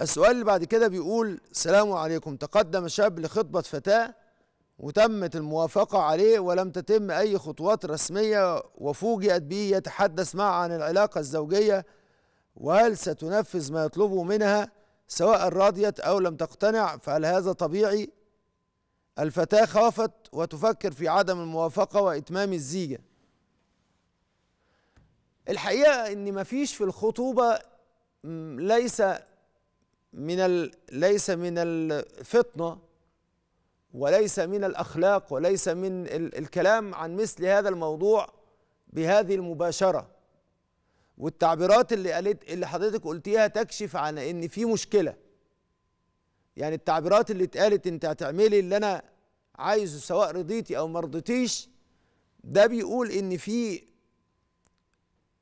السؤال اللي بعد كده بيقول السلام عليكم تقدم شاب لخطبة فتاة وتمت الموافقة عليه ولم تتم أي خطوات رسمية وفوجئت به يتحدث معها عن العلاقة الزوجية وهل ستنفذ ما يطلبه منها سواء راضيت أو لم تقتنع فهل هذا طبيعي؟ الفتاة خافت وتفكر في عدم الموافقة وإتمام الزيجة الحقيقة إن مفيش في الخطوبة ليس من ال... ليس من الفطنه وليس من الاخلاق وليس من ال... الكلام عن مثل هذا الموضوع بهذه المباشره والتعبيرات اللي قالت اللي حضرتك قلتيها تكشف عن ان في مشكله يعني التعبيرات اللي اتقالت انت هتعملي اللي انا عايزه سواء رضيتي او ما رضيتيش ده بيقول ان في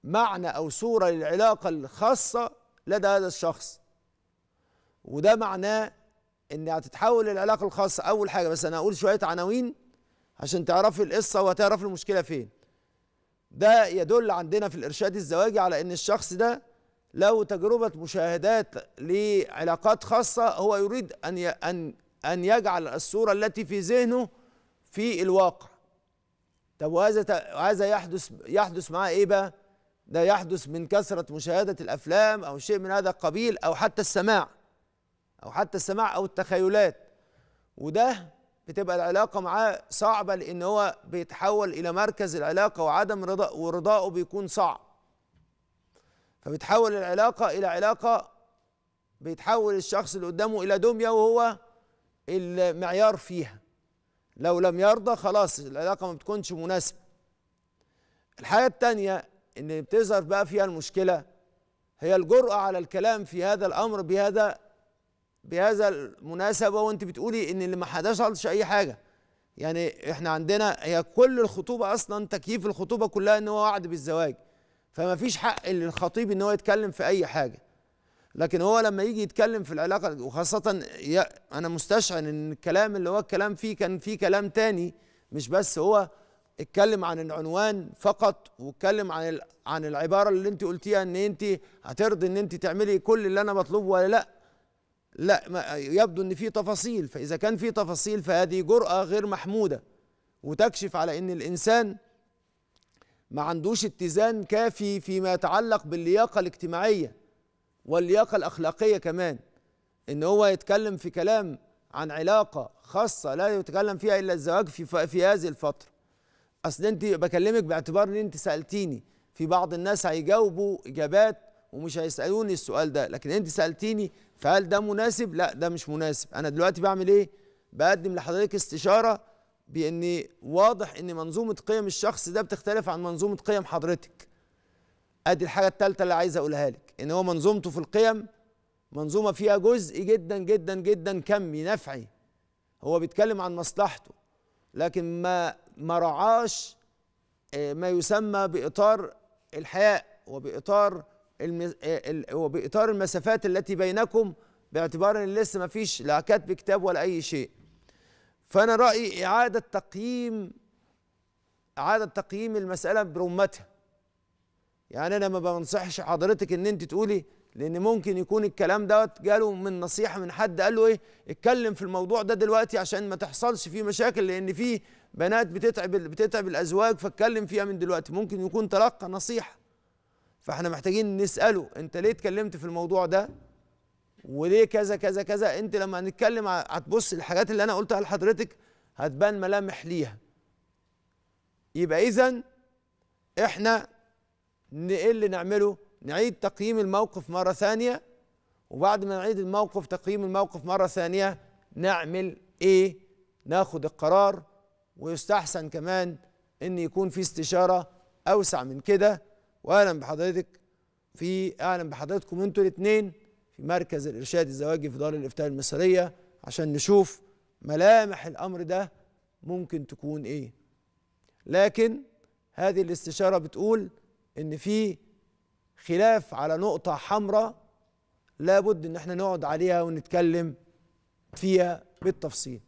معنى او صوره للعلاقه الخاصه لدى هذا الشخص وده معناه ان هتتحول العلاقه الخاصه اول حاجه بس انا هقول شويه عناوين عشان تعرفي القصه وتعرفي المشكله فين ده يدل عندنا في الارشاد الزواجي على ان الشخص ده له تجربه مشاهدات لعلاقات خاصه هو يريد ان ان ان يجعل الصوره التي في ذهنه في الواقع طب وهذا هذا يحدث يحدث معاه ايه بقى ده يحدث من كثره مشاهده الافلام او شيء من هذا القبيل او حتى السماع او حتى السماع او التخيلات وده بتبقى العلاقه معاه صعبه لان هو بيتحول الى مركز العلاقه وعدم رضا ورضائه بيكون صعب فبتحول العلاقه الى علاقه بيتحول الشخص اللي قدامه الى دميه وهو المعيار فيها لو لم يرضى خلاص العلاقه ما بتكونش مناسبه الحاجه الثانيه ان بتظهر بقى فيها المشكله هي الجرأة على الكلام في هذا الأمر بهذا بهذا المناسبه وانت بتقولي ان اللي ما حدثش اي حاجه يعني احنا عندنا هي كل الخطوبه اصلا تكييف الخطوبه كلها ان هو وعد بالزواج فما فيش حق للخطيب ان هو يتكلم في اي حاجه لكن هو لما يجي يتكلم في العلاقه وخاصه انا مستشعر ان الكلام اللي هو الكلام فيه كان فيه كلام تاني مش بس هو اتكلم عن العنوان فقط واتكلم عن عن العباره اللي انت قلتيها ان انت هترضي ان انت تعملي كل اللي انا بطلبه ولا لا لا ما يبدو ان في تفاصيل فاذا كان في تفاصيل فهذه جرأة غير محمودة وتكشف على ان الانسان ما عندوش اتزان كافي فيما يتعلق باللياقة الاجتماعية واللياقة الاخلاقية كمان ان هو يتكلم في كلام عن علاقة خاصة لا يتكلم فيها الا الزواج في في هذه الفترة اصل انت بكلمك باعتبار ان انت سألتيني في بعض الناس هيجاوبوا اجابات ومش هيسالوني السؤال ده لكن انت سالتيني فهل ده مناسب لا ده مش مناسب انا دلوقتي بعمل ايه بقدم لحضرتك استشاره بان واضح ان منظومه قيم الشخص ده بتختلف عن منظومه قيم حضرتك ادي الحاجه الثالثه اللي عايز اقولها لك ان هو منظومته في القيم منظومه فيها جزء جدا جدا جدا كمي نفعي هو بيتكلم عن مصلحته لكن ما ما رعاش آه، ما يسمى باطار الحياء وباطار آه، وبإطار المسافات التي بينكم باعتبار ان لسه ما فيش لا كاتب كتاب ولا اي شيء فانا رايي اعاده تقييم اعاده تقييم المساله برمتها يعني انا ما بنصحش حضرتك ان انت تقولي لان ممكن يكون الكلام دوت جاله من نصيحه من حد قال له ايه اتكلم في الموضوع ده دلوقتي عشان ما تحصلش فيه مشاكل لان في بنات بتتعب بتتعب الازواج فاتكلم فيها من دلوقتي ممكن يكون تلقى نصيحه فاحنا محتاجين نساله انت ليه اتكلمت في الموضوع ده وليه كذا كذا كذا انت لما هنتكلم هتبص الحاجات اللي انا قلتها لحضرتك هتبان ملامح ليها يبقى اذا احنا ايه اللي نعمله نعيد تقييم الموقف مره ثانيه وبعد ما نعيد الموقف تقييم الموقف مره ثانيه نعمل ايه ناخد القرار ويستحسن كمان ان يكون في استشاره اوسع من كده واهلا بحضرتك في اهلا بحضرتكم انتوا الاثنين في مركز الارشاد الزواجي في دار الافتاء المصريه عشان نشوف ملامح الامر ده ممكن تكون ايه لكن هذه الاستشاره بتقول ان في خلاف على نقطه حمراء لابد ان احنا نقعد عليها ونتكلم فيها بالتفصيل